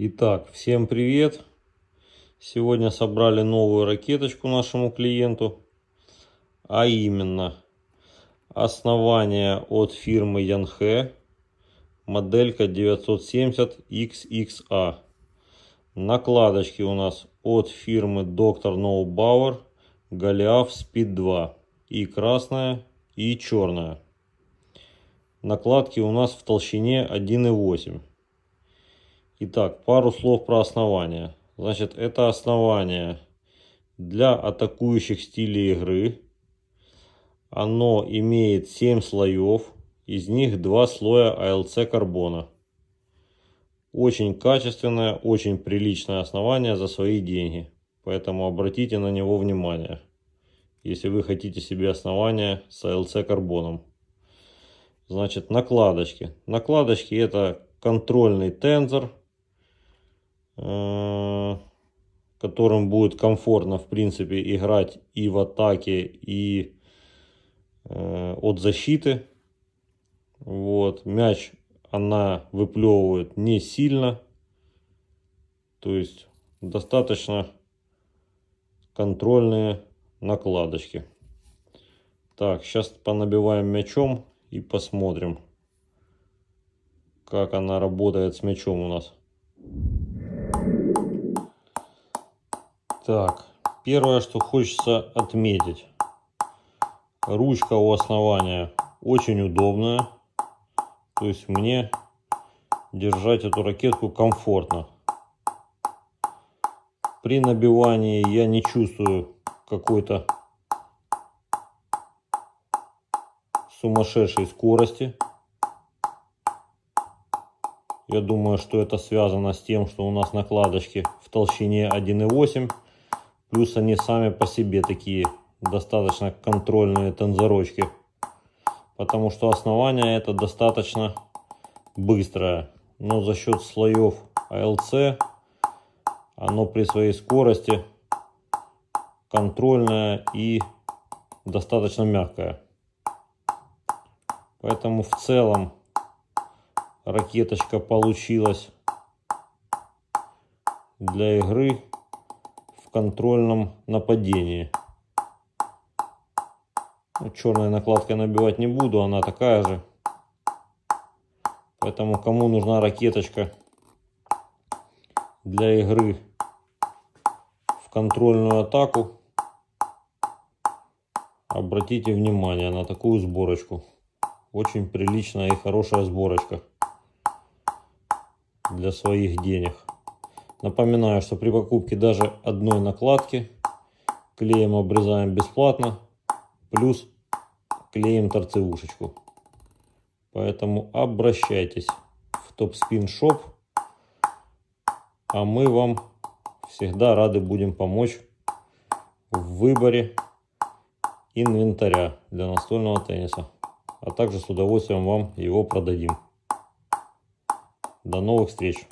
Итак, всем привет! Сегодня собрали новую ракеточку нашему клиенту, а именно основание от фирмы Янхэ, моделька 970XXA. А. Накладочки у нас от фирмы Доктор No Bauer Голиаф Speed 2. И красная, и черная. Накладки у нас в толщине 1,8 Итак, пару слов про основание. Значит, это основание для атакующих стилей игры. Оно имеет 7 слоев, из них 2 слоя АЛЦ карбона. Очень качественное, очень приличное основание за свои деньги. Поэтому обратите на него внимание, если вы хотите себе основание с АЛЦ карбоном. Значит, накладочки. Накладочки это контрольный тензор, Э, которым будет комфортно, в принципе, играть и в атаке, и э, от защиты. Вот. Мяч она выплевывает не сильно. То есть достаточно контрольные накладочки. Так, сейчас понабиваем мячом и посмотрим, как она работает с мячом у нас. Так, первое, что хочется отметить. Ручка у основания очень удобная. То есть мне держать эту ракетку комфортно. При набивании я не чувствую какой-то сумасшедшей скорости. Я думаю, что это связано с тем, что у нас накладочки в толщине 1,8 Плюс они сами по себе такие достаточно контрольные тензорочки. Потому что основание это достаточно быстрое. Но за счет слоев АЛЦ оно при своей скорости контрольное и достаточно мягкое. Поэтому в целом ракеточка получилась для игры контрольном нападении. Ну, Черной накладкой набивать не буду, она такая же. Поэтому кому нужна ракеточка для игры в контрольную атаку, обратите внимание на такую сборочку. Очень приличная и хорошая сборочка для своих денег. Напоминаю, что при покупке даже одной накладки клеем обрезаем бесплатно, плюс клеим торцевушечку. Поэтому обращайтесь в Топ Спин Шоп, а мы вам всегда рады будем помочь в выборе инвентаря для настольного тенниса. А также с удовольствием вам его продадим. До новых встреч!